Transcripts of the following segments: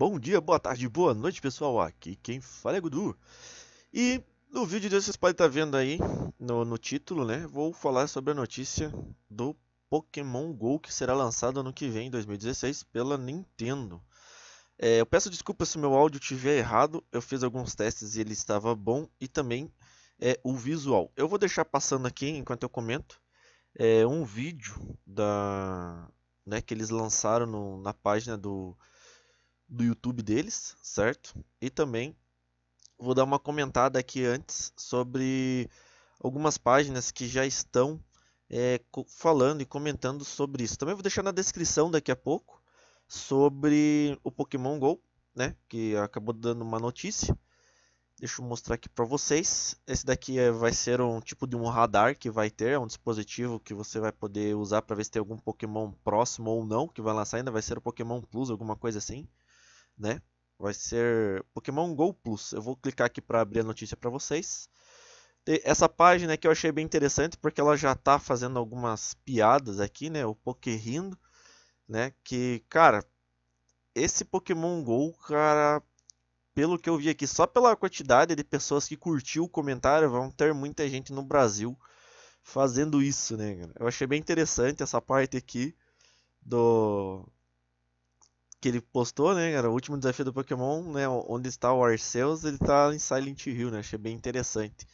Bom dia, boa tarde, boa noite pessoal, aqui quem fala é Gudu. E no vídeo de vocês podem estar tá vendo aí no, no título, né? Vou falar sobre a notícia do Pokémon GO que será lançado ano que vem, 2016, pela Nintendo. É, eu peço desculpas se meu áudio estiver errado, eu fiz alguns testes e ele estava bom e também é, o visual. Eu vou deixar passando aqui enquanto eu comento é, um vídeo da, né, que eles lançaram no, na página do do YouTube deles, certo? E também vou dar uma comentada aqui antes sobre algumas páginas que já estão é, falando e comentando sobre isso. Também vou deixar na descrição daqui a pouco sobre o Pokémon GO, né? Que acabou dando uma notícia. Deixa eu mostrar aqui para vocês. Esse daqui é, vai ser um tipo de um radar que vai ter, é um dispositivo que você vai poder usar para ver se tem algum Pokémon próximo ou não que vai lançar ainda. Vai ser o Pokémon Plus, alguma coisa assim né? Vai ser Pokémon Go Plus. Eu vou clicar aqui para abrir a notícia para vocês. Essa página aqui eu achei bem interessante porque ela já está fazendo algumas piadas aqui, né? O Poké rindo, né? Que, cara, esse Pokémon Go, cara, pelo que eu vi aqui, só pela quantidade de pessoas que curtiu o comentário, vão ter muita gente no Brasil fazendo isso, né? Eu achei bem interessante essa parte aqui do que ele postou, né, cara? O último desafio do Pokémon, né? Onde está o Arceus, ele tá em Silent Hill, né? Achei bem interessante.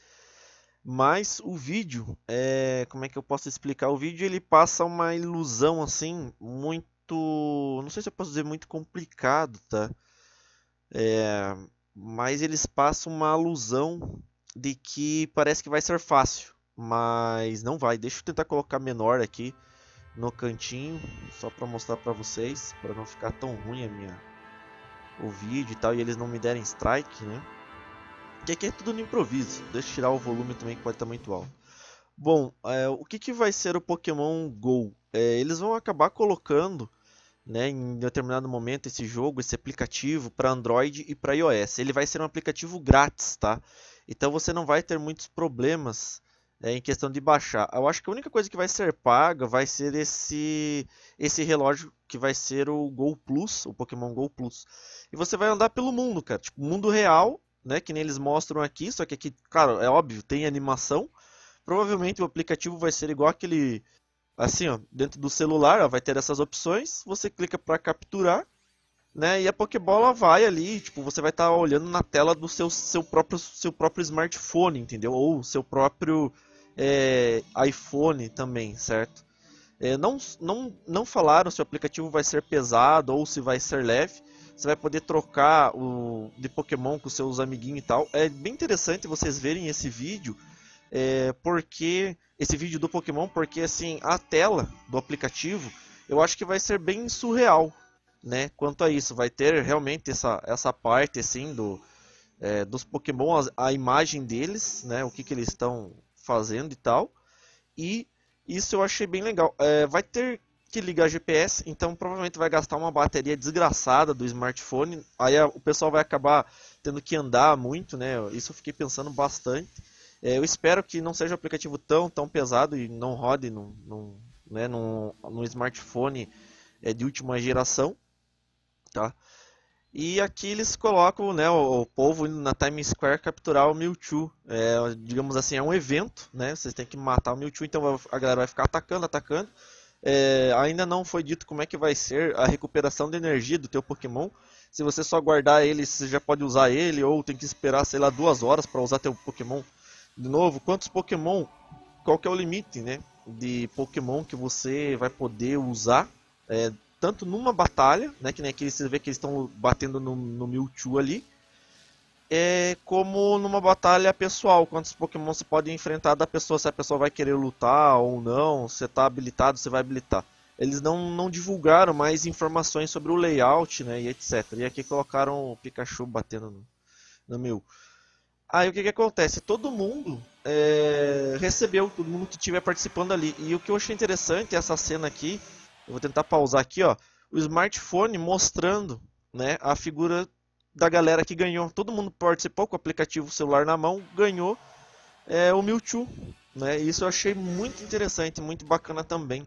Mas o vídeo, é... como é que eu posso explicar? O vídeo ele passa uma ilusão assim, muito. Não sei se eu posso dizer muito complicado, tá? É... Mas eles passam uma alusão de que parece que vai ser fácil. Mas não vai. Deixa eu tentar colocar menor aqui no cantinho, só para mostrar para vocês, para não ficar tão ruim a minha o vídeo e tal, e eles não me derem strike, né? Que aqui é tudo no improviso. Deixa eu tirar o volume também que pode estar tá muito alto. Bom, é, o que, que vai ser o Pokémon GO? É, eles vão acabar colocando né, em determinado momento esse jogo, esse aplicativo para Android e para iOS. Ele vai ser um aplicativo grátis, tá? Então você não vai ter muitos problemas é, em questão de baixar. Eu acho que a única coisa que vai ser paga vai ser esse esse relógio que vai ser o Go Plus, o Pokémon Go Plus. E você vai andar pelo mundo, cara, tipo mundo real, né, que nem eles mostram aqui, só que aqui, claro, é óbvio, tem animação. Provavelmente o aplicativo vai ser igual aquele assim, ó, dentro do celular, ó, vai ter essas opções, você clica para capturar, né? E a Pokébola vai ali, tipo, você vai estar tá olhando na tela do seu, seu, próprio, seu próprio smartphone, entendeu? Ou seu próprio é, iPhone também, certo? É, não, não, não falaram se o aplicativo vai ser pesado ou se vai ser leve. Você vai poder trocar o, de Pokémon com seus amiguinhos e tal. É bem interessante vocês verem esse vídeo, é, porque esse vídeo do Pokémon, porque assim a tela do aplicativo, eu acho que vai ser bem surreal, né? Quanto a isso, vai ter realmente essa, essa parte assim do é, dos Pokémon, a, a, imagem deles, né? O que, que eles estão fazendo e tal. E isso eu achei bem legal. É, vai ter que ligar GPS, então provavelmente vai gastar uma bateria desgraçada do smartphone. Aí a, o pessoal vai acabar tendo que andar muito, né? Isso eu fiquei pensando bastante. É, eu espero que não seja um aplicativo tão, tão pesado e não rode num, num, né, num, num smartphone é, de última geração. Tá? E aqui eles colocam né, o, o povo indo na Times Square capturar o Mewtwo. É, digamos assim, é um evento, né? Vocês têm que matar o Mewtwo, então a galera vai ficar atacando, atacando. É, ainda não foi dito como é que vai ser a recuperação de energia do teu Pokémon. Se você só guardar ele, você já pode usar ele, ou tem que esperar, sei lá, duas horas para usar teu Pokémon de novo. Quantos Pokémon? Qual que é o limite, né? De Pokémon que você vai poder usar é, tanto numa batalha, né, que nem aqui você vê que eles estão batendo no, no Mewtwo ali, é como numa batalha pessoal, quantos Pokémon você pode enfrentar da pessoa, se a pessoa vai querer lutar ou não, se está habilitado, você vai habilitar. Eles não, não divulgaram mais informações sobre o layout, né, e etc. E aqui colocaram o Pikachu batendo no, no Mew. Aí o que, que acontece? Todo mundo é, recebeu, todo mundo que estiver participando ali. E o que eu achei interessante essa cena aqui eu vou tentar pausar aqui, ó, o smartphone mostrando, né, a figura da galera que ganhou. Todo mundo participou com o aplicativo celular na mão, ganhou é, o Mewtwo. Né? Isso eu achei muito interessante, muito bacana também.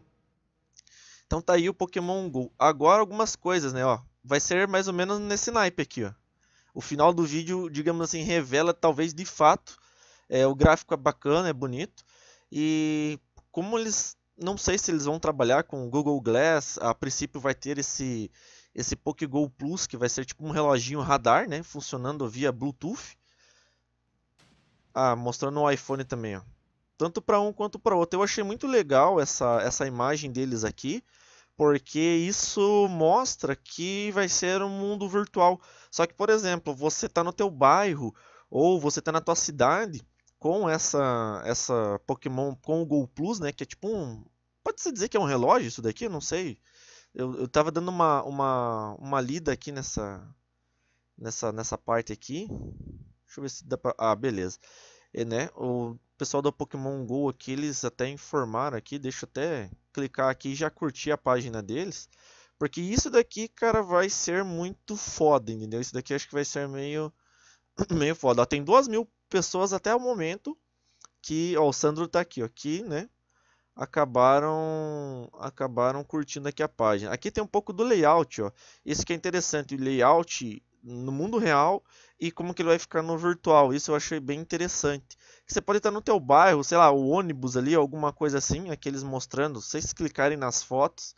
Então tá aí o Pokémon GO. Agora algumas coisas, né? Ó, vai ser mais ou menos nesse naipe aqui, ó. O final do vídeo, digamos assim, revela talvez de fato. É, o gráfico é bacana, é bonito. E como eles não sei se eles vão trabalhar com o Google Glass. A princípio vai ter esse esse Go Plus, que vai ser tipo um reloginho radar, né, funcionando via Bluetooth. Ah, mostrando o iPhone também, ó. Tanto para um quanto para outro. Eu achei muito legal essa essa imagem deles aqui, porque isso mostra que vai ser um mundo virtual. Só que, por exemplo, você está no teu bairro ou você está na tua cidade, com essa essa Pokémon com o Go Plus, né, que é tipo um pode se dizer que é um relógio isso daqui, não sei. Eu, eu tava dando uma, uma uma lida aqui nessa nessa nessa parte aqui. Deixa eu ver se dá para Ah, beleza. E, é, né, o pessoal do Pokémon Go aqui, eles até informaram aqui, deixa eu até clicar aqui e já curtir a página deles, porque isso daqui, cara, vai ser muito foda, entendeu? Isso daqui acho que vai ser meio meio foda. Ó, tem duas mil pessoas até o momento que, ó, o Sandro está aqui, ó, aqui, né? Acabaram, acabaram curtindo aqui a página. Aqui tem um pouco do layout, ó. Isso que é interessante, o layout no mundo real e como que ele vai ficar no virtual. Isso eu achei bem interessante. Você pode estar no teu bairro, sei lá, o ônibus ali, alguma coisa assim, aqueles mostrando. Se vocês clicarem nas fotos,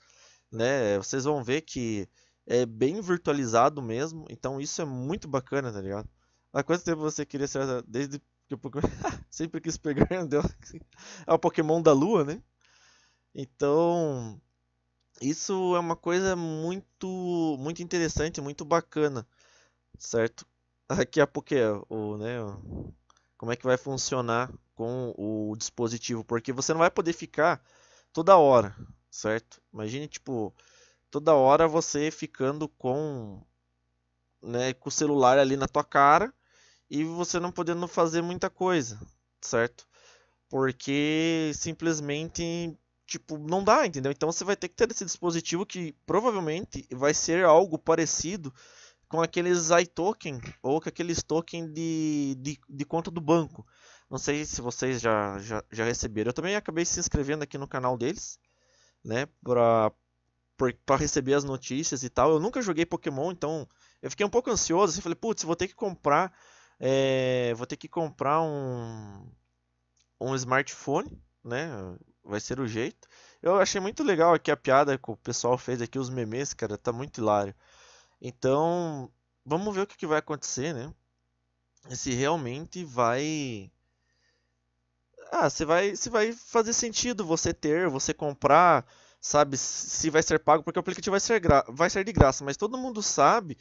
né, vocês vão ver que é bem virtualizado mesmo. Então isso é muito bacana, tá ligado? Há quanto tempo você queria ser Desde que o Pokémon. Sempre quis pegar deu. É o Pokémon da Lua, né? Então. Isso é uma coisa muito muito interessante, muito bacana, certo? Aqui a Poké, né, como é que vai funcionar com o dispositivo, porque você não vai poder ficar toda hora, certo? Imagine, tipo, toda hora você ficando com, né, com o celular ali na tua cara e você não podendo fazer muita coisa, certo? Porque simplesmente tipo não dá, entendeu? Então você vai ter que ter esse dispositivo que provavelmente vai ser algo parecido com aqueles iToken ou com aqueles token de, de, de conta do banco. Não sei se vocês já, já, já receberam. Eu também acabei se inscrevendo aqui no canal deles, né? Pra, para receber as notícias e tal. Eu nunca joguei Pokémon, então eu fiquei um pouco ansioso. Eu falei, putz, vou ter que comprar é, vou ter que comprar um, um smartphone, né? Vai ser o jeito. Eu achei muito legal aqui a piada que o pessoal fez aqui, os memes, cara, tá muito hilário. Então, vamos ver o que, que vai acontecer, né? Se realmente vai. Ah, se vai, se vai fazer sentido você ter, você comprar, sabe? Se vai ser pago, porque o aplicativo vai ser, gra... vai ser de graça, mas todo mundo sabe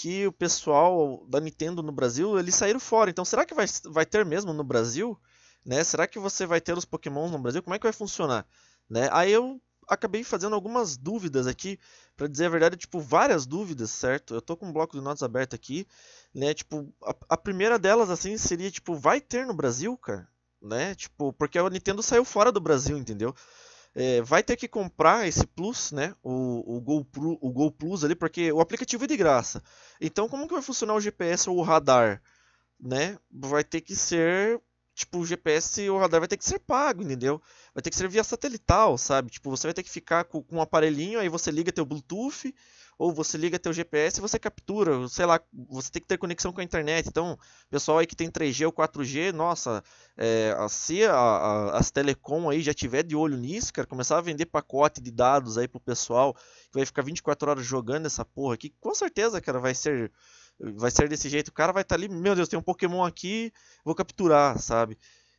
que o pessoal da Nintendo no Brasil, eles saíram fora. Então, será que vai, vai ter mesmo no Brasil? Né? Será que você vai ter os Pokémon no Brasil? Como é que vai funcionar? Né? Aí eu acabei fazendo algumas dúvidas aqui, para dizer a verdade, tipo, várias dúvidas, certo? Eu tô com um bloco de notas aberto aqui, né? Tipo, a, a, primeira delas, assim, seria, tipo, vai ter no Brasil, cara? Né? Tipo, porque a Nintendo saiu fora do Brasil, entendeu? é, vai ter que comprar esse Plus, né? O, o, Go Pro, o Go Plus ali, porque o aplicativo é de graça. Então, como que vai funcionar o GPS ou o radar? Né? Vai ter que ser. Tipo, o GPS e o radar vai ter que ser pago, entendeu? Vai ter que ser via satelital, sabe? Tipo, você vai ter que ficar com, com um aparelhinho, aí você liga teu Bluetooth ou você liga teu GPS e você captura, sei lá, você tem que ter conexão com a internet. Então, pessoal aí que tem 3G ou 4G, nossa, é, se a, a, as telecom aí já tiver de olho nisso, cara, começar a vender pacote de dados aí pro pessoal, que vai ficar 24 horas jogando essa porra aqui, com certeza, cara, vai ser vai ser desse jeito. O cara vai estar tá ali, meu Deus, tem um Pokémon aqui, vou capturar, sabe?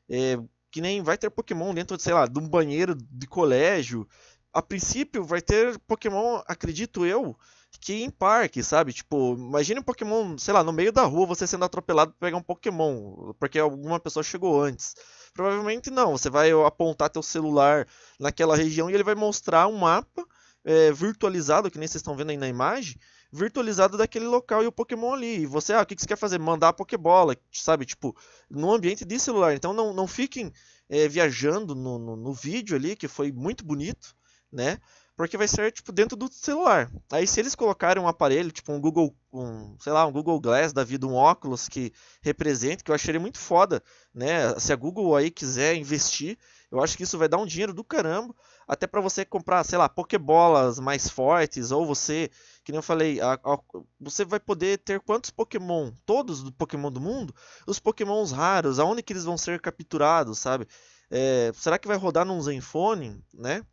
É, que nem vai ter Pokémon dentro, de, sei lá, de um banheiro de colégio, a princípio vai ter Pokémon, acredito eu, que em parque, sabe? Tipo, imagine um Pokémon, sei lá, no meio da rua você sendo atropelado para pegar um Pokémon, porque alguma pessoa chegou antes. Provavelmente não, você vai apontar teu celular naquela região e ele vai mostrar um mapa é, virtualizado, que nem vocês estão vendo aí na imagem, virtualizado daquele local e o Pokémon ali. E você, ah, o que, você quer fazer? Mandar a Pokébola, sabe? Tipo, no ambiente de celular. Então não, não fiquem é, viajando no, no, no vídeo ali, que foi muito bonito né? Porque vai ser tipo dentro do celular. Aí se eles colocarem um aparelho, tipo um Google, um, sei lá, um Google Glass da vida, um óculos que represente, que eu acharia muito foda, né? Se a Google aí quiser investir, eu acho que isso vai dar um dinheiro do caramba, até para você comprar, sei lá, pokebolas mais fortes ou você, que nem eu falei, a, a, você vai poder ter quantos Pokémon, todos do Pokémon do mundo, os Pokémons raros, aonde que eles vão ser capturados, sabe? É, será que vai rodar num Zenfone, né?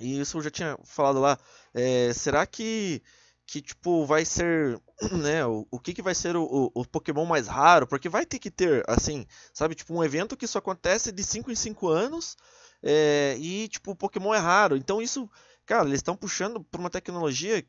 E isso eu já tinha falado lá. É, será que que tipo vai ser né o, o que, que vai ser o, o, o, Pokémon mais raro porque vai ter que ter assim sabe tipo um evento que só acontece de 5 em 5 anos é, e tipo o Pokémon é raro então isso cara eles estão puxando para uma tecnologia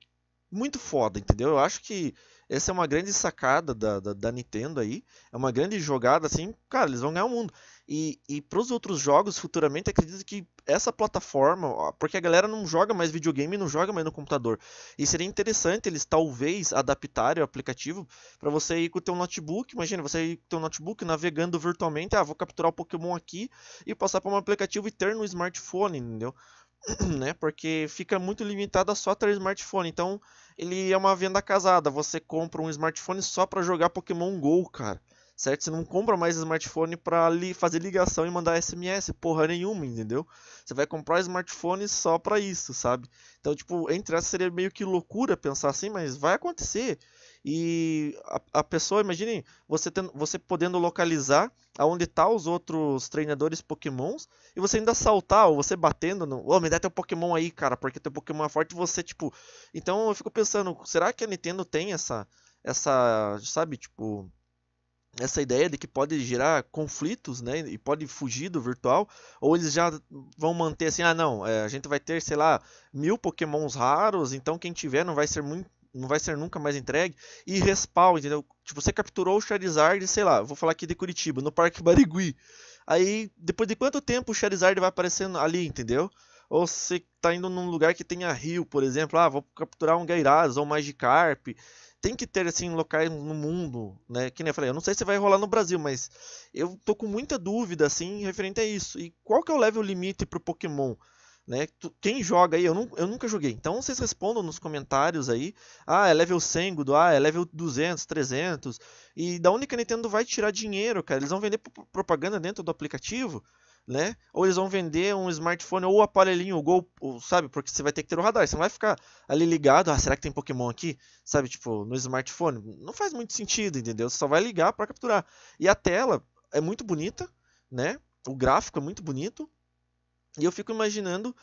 muito foda entendeu eu acho que essa é uma grande sacada da, da, da Nintendo aí é uma grande jogada assim cara eles vão ganhar o mundo e, e para os outros jogos, futuramente, acredito que essa plataforma, porque a galera não joga mais videogame, não joga mais no computador. E seria interessante eles talvez adaptarem o aplicativo para você ir com o teu notebook, imagina, você ir com o teu notebook navegando virtualmente, ah, vou capturar o Pokémon aqui e passar para um aplicativo e ter no smartphone, entendeu? né? Porque fica muito limitado a só ter smartphone. Então, ele é uma venda casada. Você compra um smartphone só para jogar Pokémon Go, cara certo? Você não compra mais smartphone para li fazer ligação e mandar SMS, porra nenhuma, entendeu? Você vai comprar smartphone só para isso, sabe? Então, tipo, entre essas seria meio que loucura pensar assim, mas vai acontecer. E a, a pessoa, imagine você, tendo, você podendo localizar aonde tá os outros treinadores pokémons e você ainda saltar ou você batendo no, ô, oh, me dá teu pokémon aí, cara, porque teu pokémon é forte, você tipo. Então, eu fico pensando, será que a Nintendo tem essa essa, sabe, tipo, essa ideia de que pode gerar conflitos, né, e pode fugir do virtual, ou eles já vão manter assim, ah não, é, a gente vai ter, sei lá, mil pokémons raros, então quem tiver não vai ser muito não vai ser nunca mais entregue e respawn, entendeu? Tipo, você capturou o Charizard, sei lá, vou falar aqui de Curitiba, no Parque Barigui. Aí, depois de quanto tempo o Charizard vai aparecendo ali, entendeu? Ou você está indo num lugar que tenha rio, por exemplo, ah, vou capturar um Gyarados ou um Magikarp tem que ter assim locais no mundo, né? Que nem eu falei, eu não sei se vai rolar no Brasil, mas eu tô com muita dúvida assim referente a isso. E qual que é o level limite pro Pokémon? Né? Quem joga aí, eu, não, eu, nunca joguei. Então vocês respondam nos comentários aí. Ah, é level 100, Gudo. Ah, é level 200, 300. E da onde que a Nintendo vai tirar dinheiro, cara? Eles vão vender propaganda dentro do aplicativo? né? Ou eles vão vender um smartphone ou o um aparelhinho, o Gol, sabe? Porque você vai ter que ter o radar, você não vai ficar ali ligado, ah, será que tem Pokémon aqui? Sabe, tipo, no smartphone. Não faz muito sentido, entendeu? Você só vai ligar para capturar. E a tela é muito bonita, né? O gráfico é muito bonito. E eu fico imaginando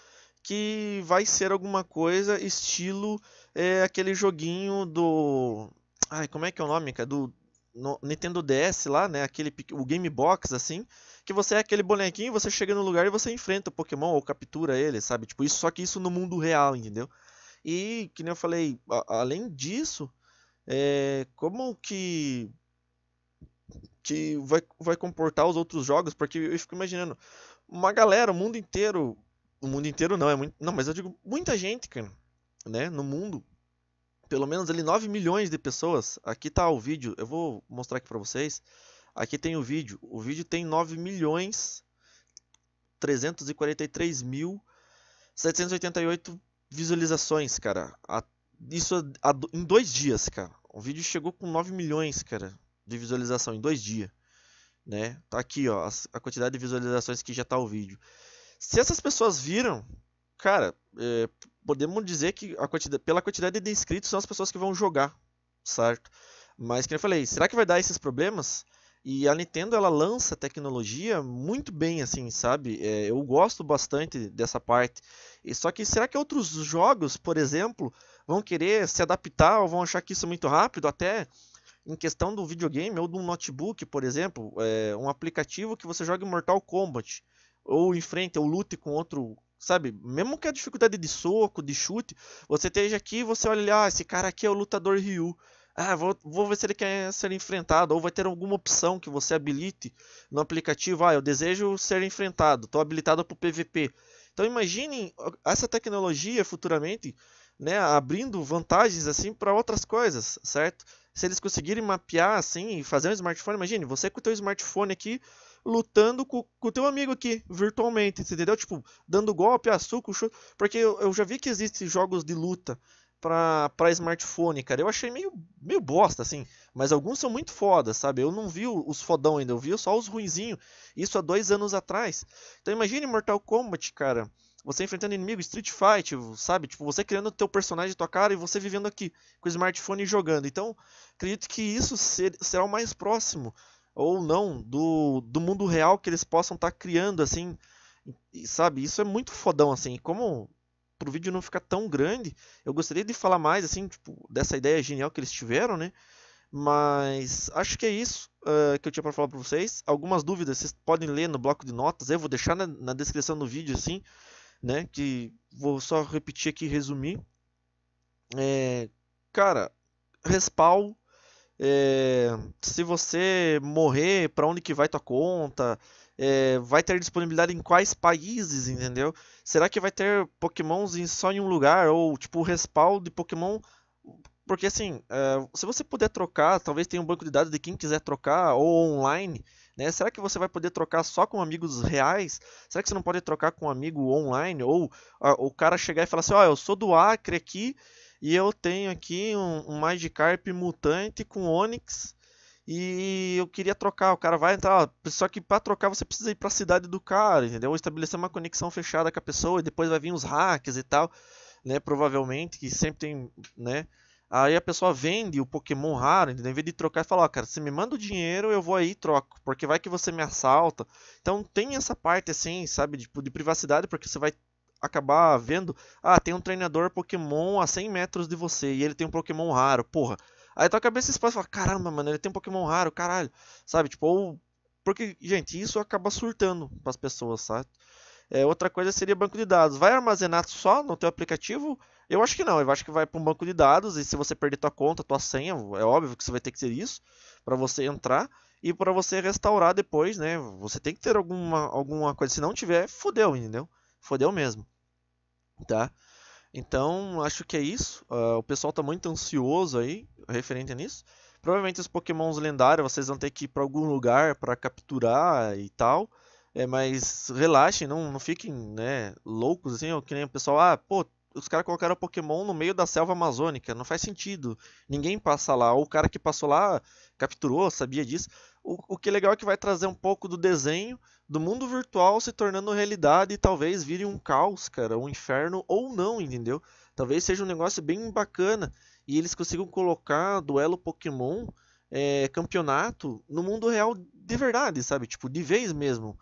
que vai ser alguma coisa estilo é, aquele joguinho do. Ai, como é que é o nome, Do no Nintendo DS lá, né? Aquele, o Game Box, assim que você é aquele bonequinho, você chega no lugar e você enfrenta o Pokémon ou captura ele, sabe? Tipo, isso, só que isso no mundo real, entendeu? E, que nem eu falei, a, além disso, é, como que que vai, vai comportar os outros jogos, porque eu fico imaginando uma galera, o mundo inteiro, o mundo inteiro não, é muito, não, mas eu digo muita gente, cara, né, no mundo, pelo menos ali 9 milhões de pessoas. Aqui tá o vídeo, eu vou mostrar aqui para vocês. Aqui tem o vídeo. O vídeo tem 9 milhões 343 mil 788 visualizações, cara. isso em dois dias, cara. O vídeo chegou com 9 milhões, cara, de visualização em dois dias. Né? Tá aqui, ó, a quantidade de visualizações que já tá o vídeo. Se essas pessoas viram, cara, é, podemos dizer que a quantidade, pela quantidade de inscritos são as pessoas que vão jogar, certo? Mas, como eu falei, será que vai dar esses problemas? E a Nintendo ela lança tecnologia muito bem, assim, sabe? É, eu gosto bastante dessa parte. E só que será que outros jogos, por exemplo, vão querer se adaptar ou vão achar que isso é muito rápido? Até em questão do videogame ou de um notebook, por exemplo, é, um aplicativo que você joga Mortal Kombat ou enfrente ou lute com outro sabe? Mesmo que a dificuldade de soco, de chute, você esteja aqui e você olha, ah, esse cara aqui é o lutador Ryu. Ah, vou, vou ver se ele quer ser enfrentado. Ou vai ter alguma opção que você habilite no aplicativo. Ah, eu desejo ser enfrentado. Estou habilitado para o PVP. Então imaginem essa tecnologia futuramente né, abrindo vantagens assim para outras coisas, certo? Se eles conseguirem mapear assim e fazer um smartphone, imagine você com o teu smartphone aqui lutando com, o teu amigo aqui, virtualmente, entendeu? Tipo, dando golpe, açúcar, ah, Porque eu, eu, já vi que existem jogos de luta pra, pra smartphone, cara. Eu achei meio, meio bosta, assim. Mas alguns são muito foda sabe? Eu não vi os fodão ainda, eu vi só os ruinzinhos. Isso há dois anos atrás. Então imagine Mortal Kombat, cara. Você enfrentando inimigo, Street Fight, sabe? Tipo, você criando teu personagem, tua cara e você vivendo aqui com o smartphone jogando. Então, acredito que isso ser, será o mais próximo ou não do, do mundo real que eles possam estar tá criando, assim. E, sabe? Isso é muito fodão, assim. Como para o vídeo não ficar tão grande, eu gostaria de falar mais assim, tipo, dessa ideia genial que eles tiveram, né? Mas acho que é isso uh, que eu tinha para falar para vocês. Algumas dúvidas vocês podem ler no bloco de notas, eu vou deixar na, na descrição do vídeo assim, né? Que vou só repetir aqui e resumir. É, cara, respawn. É, se você morrer, para onde que vai tua conta? É, vai ter disponibilidade em quais países, entendeu? Será que vai ter Pokémons só em um lugar? Ou, tipo, respawn de Pokémon? Porque, assim, eh, se você puder trocar, talvez tenha um banco de dados de quem quiser trocar, ou online, né? Será que você vai poder trocar só com amigos reais? Será que você não pode trocar com um amigo online? Ou o cara chegar e falar assim, ó, oh, eu sou do Acre aqui, e eu tenho aqui um, um Magikarp mutante com Onix, e eu queria trocar. O cara vai entrar, só que para trocar você precisa ir para a cidade do cara, entendeu? Estabelecer uma conexão fechada com a pessoa e depois vai vir uns hacks e tal, né? Provavelmente, que sempre tem, né? Aí a pessoa vende o Pokémon raro, entendeu? Em vez de trocar e falar, cara, você me manda o dinheiro, eu vou aí e troco, porque vai que você me assalta. Então tem essa parte assim, sabe, de, tipo, de privacidade, porque você vai acabar vendo, ah, tem um treinador Pokémon a 100 metros de você e ele tem um Pokémon raro. Porra, Aí tua cabeça explode e fala, caramba, mano, ele tem um Pokémon raro, caralho. Sabe, tipo, ou... Porque, gente, isso acaba surtando pras pessoas, sabe? É, outra coisa seria banco de dados. Vai armazenar só no teu aplicativo? Eu acho que não. Eu acho que vai para um banco de dados e se você perder tua conta, tua senha, é óbvio que você vai ter que ter isso para você entrar e para você restaurar depois, né? Você tem que ter alguma alguma coisa. Se não tiver, fodeu, entendeu? Fodeu mesmo, tá? Então, acho que é isso. Uh, o pessoal está muito ansioso aí, referente a nisso. Provavelmente os pokémons lendários vocês vão ter que ir para algum lugar para capturar e tal. É, mas relaxem, não, não fiquem né, loucos assim, ou que nem o pessoal, ah, pô, os caras colocaram Pokémon no meio da selva amazônica. Não faz sentido. Ninguém passa lá. Ou o cara que passou lá capturou, sabia disso. O, o que é legal é que vai trazer um pouco do desenho do mundo virtual se tornando realidade e talvez vire um caos, cara, um inferno ou não, entendeu? Talvez seja um negócio bem bacana e eles consigam colocar duelo Pokémon é, campeonato no mundo real de verdade, sabe? Tipo, de vez mesmo.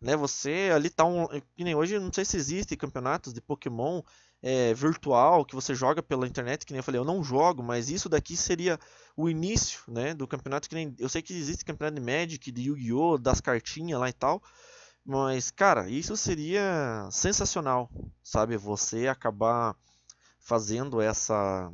Né? Você ali tá um. Que nem hoje, não sei se existe campeonatos de Pokémon é, virtual que você joga pela internet, que nem eu falei, eu não jogo, mas isso daqui seria o início né, do campeonato. Que nem, eu sei que existe campeonato de Magic, de Yu-Gi-Oh!, das cartinhas lá e tal. Mas, cara, isso seria sensacional, sabe? Você acabar fazendo essa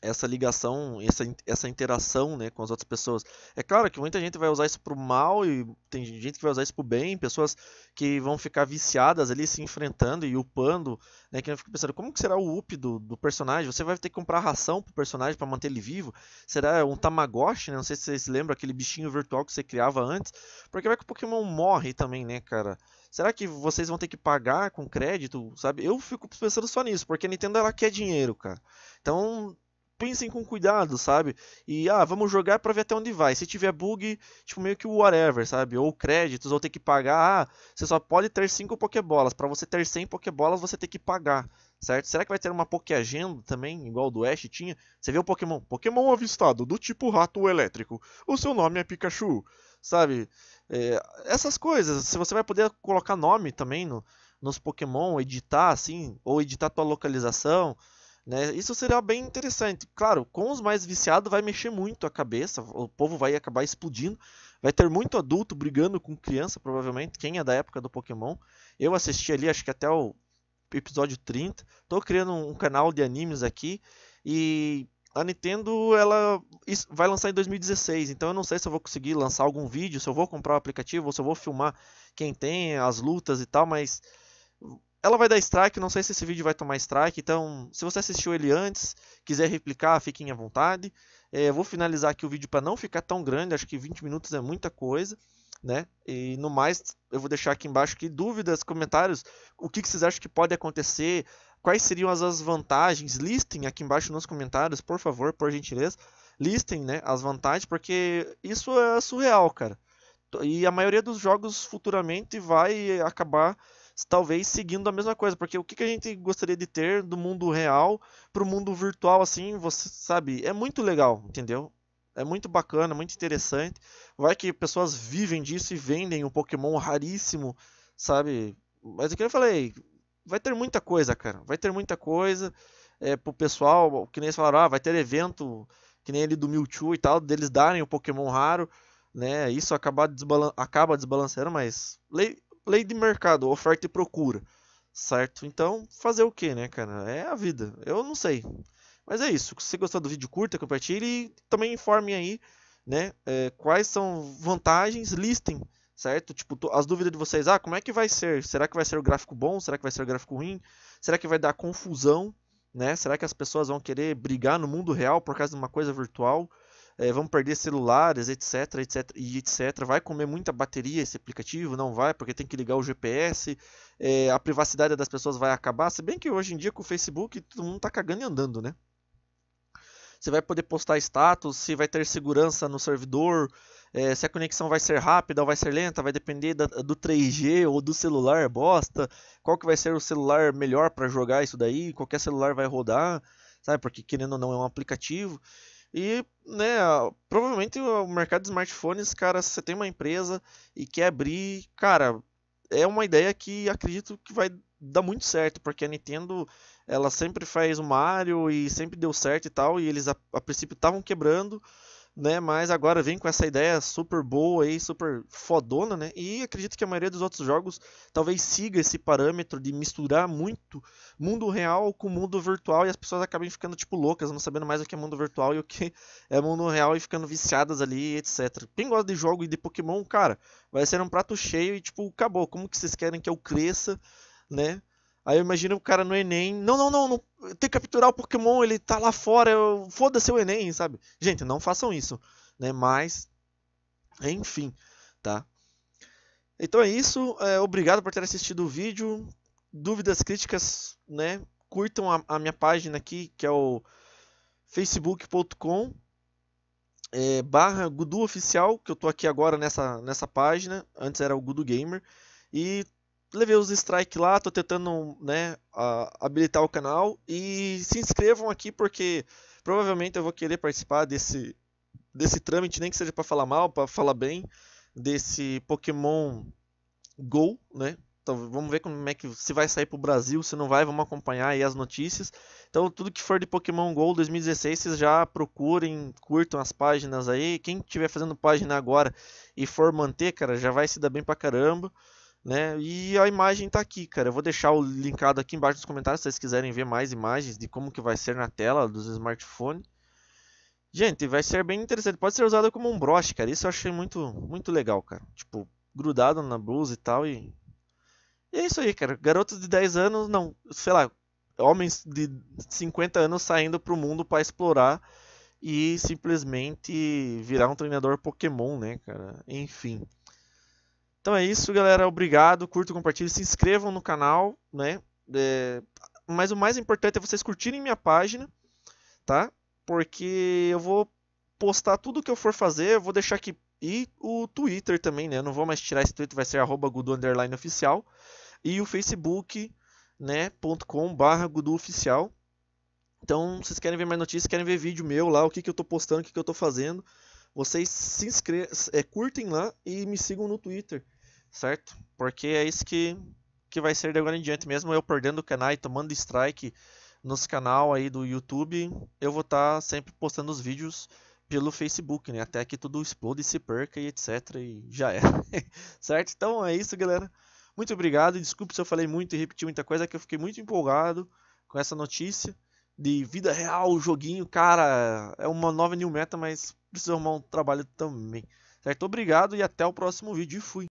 essa ligação, essa, essa interação né, com as outras pessoas. É claro que muita gente vai usar isso para o mal e tem gente que vai usar isso para o bem, pessoas que vão ficar viciadas ali se enfrentando e upando, né, que não fica pensando como que será o up do, do personagem? Você vai ter que comprar ração para o personagem para manter ele vivo? Será um Tamagotchi, né? Não sei se vocês lembram aquele bichinho virtual que você criava antes, porque vai que o Pokémon morre também, né, cara? Será que vocês vão ter que pagar com crédito, sabe? Eu fico pensando só nisso, porque a Nintendo ela quer dinheiro, cara. Então, pensem com cuidado, sabe? E, ah, vamos jogar pra ver até onde vai. Se tiver bug, tipo, meio que whatever, sabe? Ou créditos, ou ter que pagar. Ah, você só pode ter 5 Pokébolas. Para você ter 100 Pokébolas, você tem que pagar, certo? Será que vai ter uma Pokéagenda também, igual do Ash tinha? Você vê o Pokémon. Pokémon avistado, do tipo rato elétrico. O seu nome é Pikachu, sabe? É, essas coisas. Se você vai poder colocar nome também no, nos Pokémon, editar, assim, ou editar tua localização. Né? Isso seria bem interessante. Claro, com os mais viciados vai mexer muito a cabeça, o povo vai acabar explodindo. Vai ter muito adulto brigando com criança, provavelmente. Quem é da época do Pokémon? Eu assisti ali, acho que até o episódio 30. Tô criando um canal de animes aqui. E a Nintendo ela vai lançar em 2016, então eu não sei se eu vou conseguir lançar algum vídeo, se eu vou comprar o aplicativo, ou se eu vou filmar quem tem as lutas e tal, mas ela vai dar strike, não sei se esse vídeo vai tomar strike, então se você assistiu ele antes, quiser replicar, fiquem à vontade. É, vou finalizar aqui o vídeo para não ficar tão grande, acho que 20 minutos é muita coisa, né? E no mais, eu vou deixar aqui embaixo que dúvidas, comentários, o que, que vocês acham que pode acontecer, quais seriam as, as vantagens, listem aqui embaixo nos comentários, por favor, por gentileza, listem né, as vantagens, porque isso é surreal, cara. E a maioria dos jogos futuramente vai acabar talvez seguindo a mesma coisa, porque o que, que a gente gostaria de ter do mundo real para o mundo virtual, assim, você sabe, é muito legal, entendeu? É muito bacana, muito interessante. Vai que pessoas vivem disso e vendem um Pokémon raríssimo, sabe? Mas o é que eu falei, vai ter muita coisa, cara. Vai ter muita coisa é, pro pessoal, que nem eles falaram, ah, vai ter evento, que nem ele do Mewtwo e tal, deles darem o Pokémon raro, né? Isso acaba, desbalan acaba desbalanceando, mas lei de mercado, oferta e procura, certo? Então, fazer o que, né, cara? É a vida. Eu não sei. Mas é isso. Se gostou do vídeo, curta, compartilhe e também informe aí, né, é, quais são vantagens, listem, certo? Tipo, as dúvidas de vocês, ah, como é que vai ser? Será que vai ser o gráfico bom? Será que vai ser o gráfico ruim? Será que vai dar confusão, né? Será que as pessoas vão querer brigar no mundo real por causa de uma coisa virtual? é, vamos perder celulares, etc, etc, e etc. Vai comer muita bateria esse aplicativo? Não vai, porque tem que ligar o GPS, é, a privacidade das pessoas vai acabar. Se bem que hoje em dia com o Facebook todo mundo tá cagando e andando, né? Você vai poder postar status, se vai ter segurança no servidor, é, se a conexão vai ser rápida ou vai ser lenta, vai depender da, do 3G ou do celular é bosta, qual que vai ser o celular melhor para jogar isso daí, qualquer celular vai rodar, sabe? Porque querendo ou não é um aplicativo. E, né, provavelmente o mercado de smartphones, cara, se você tem uma empresa e quer abrir, cara, é uma ideia que acredito que vai dar muito certo, porque a Nintendo, ela sempre faz o Mario e sempre deu certo e tal, e eles a, a princípio estavam quebrando, né? Mas agora vem com essa ideia super boa aí, super fodona, né? E acredito que a maioria dos outros jogos talvez siga esse parâmetro de misturar muito mundo real com mundo virtual e as pessoas acabem ficando tipo loucas, não sabendo mais o que é mundo virtual e o que é mundo real e ficando viciadas ali, etc. Quem gosta de jogo e de Pokémon, cara, vai ser um prato cheio e tipo, acabou. Como que vocês querem que eu cresça, né? Aí eu imagino o cara no Enem. Não, não, não, não tem que capturar o Pokémon, ele tá lá fora. Eu... Foda-se o Enem, sabe? Gente, não façam isso. Né? Mas. Enfim, tá? Então é isso. É, obrigado por ter assistido o vídeo. Dúvidas, críticas, né? Curtam a, a minha página aqui, que é o facebook.com é, barra Gudu Oficial, que eu tô aqui agora nessa, nessa página. Antes era o Gudu Gamer. E levei os strike lá, tô tentando né, habilitar o canal e se inscrevam aqui porque provavelmente eu vou querer participar desse desse trâmite, nem que seja para falar mal, para falar bem desse Pokémon Go, né? Então, vamos ver como é que se vai sair pro Brasil, se não vai, vamos acompanhar aí as notícias. Então, tudo que for de Pokémon Go 2016, vocês já procurem, curtam as páginas aí. Quem estiver fazendo página agora e for manter, cara, já vai se dar bem para caramba. Né? E a imagem está aqui, cara. Eu vou deixar o linkado aqui embaixo nos comentários se vocês quiserem ver mais imagens de como que vai ser na tela dos smartphones. Gente, vai ser bem interessante. Pode ser usado como um broche, cara. Isso eu achei muito, muito legal, cara. Tipo, grudado na blusa e tal. E... e é isso aí, cara. Garotos de 10 anos, não, sei lá, homens de 50 anos saindo pro mundo para explorar e simplesmente virar um treinador Pokémon, né, cara? Enfim. Então é isso, galera. Obrigado. Curto, compartilhe, se inscrevam no canal, né? É... Mas o mais importante é vocês curtirem minha página, tá? Porque eu vou postar tudo que eu for fazer, eu vou deixar aqui e o Twitter também, né? Eu não vou mais tirar esse Twitter, vai ser @gudu_oficial e o Facebook, né? .com/guduoficial. Então, vocês querem ver mais notícias, querem ver vídeo meu lá, o que, que eu tô postando, o que, que eu tô fazendo vocês se inscrevam, é, curtem lá e me sigam no Twitter, certo? Porque é isso que, que vai ser de agora em diante, mesmo eu perdendo o canal e tomando strike nos canal aí do YouTube, eu vou estar tá sempre postando os vídeos pelo Facebook, né? Até que tudo explode, e se perca e etc. E já é. certo? Então é isso, galera. Muito obrigado. Desculpe se eu falei muito e repeti muita coisa, é que eu fiquei muito empolgado com essa notícia de vida real, joguinho, cara, é uma nova new meta, mas precisa arrumar um trabalho também. Certo? Obrigado e até o próximo vídeo e fui.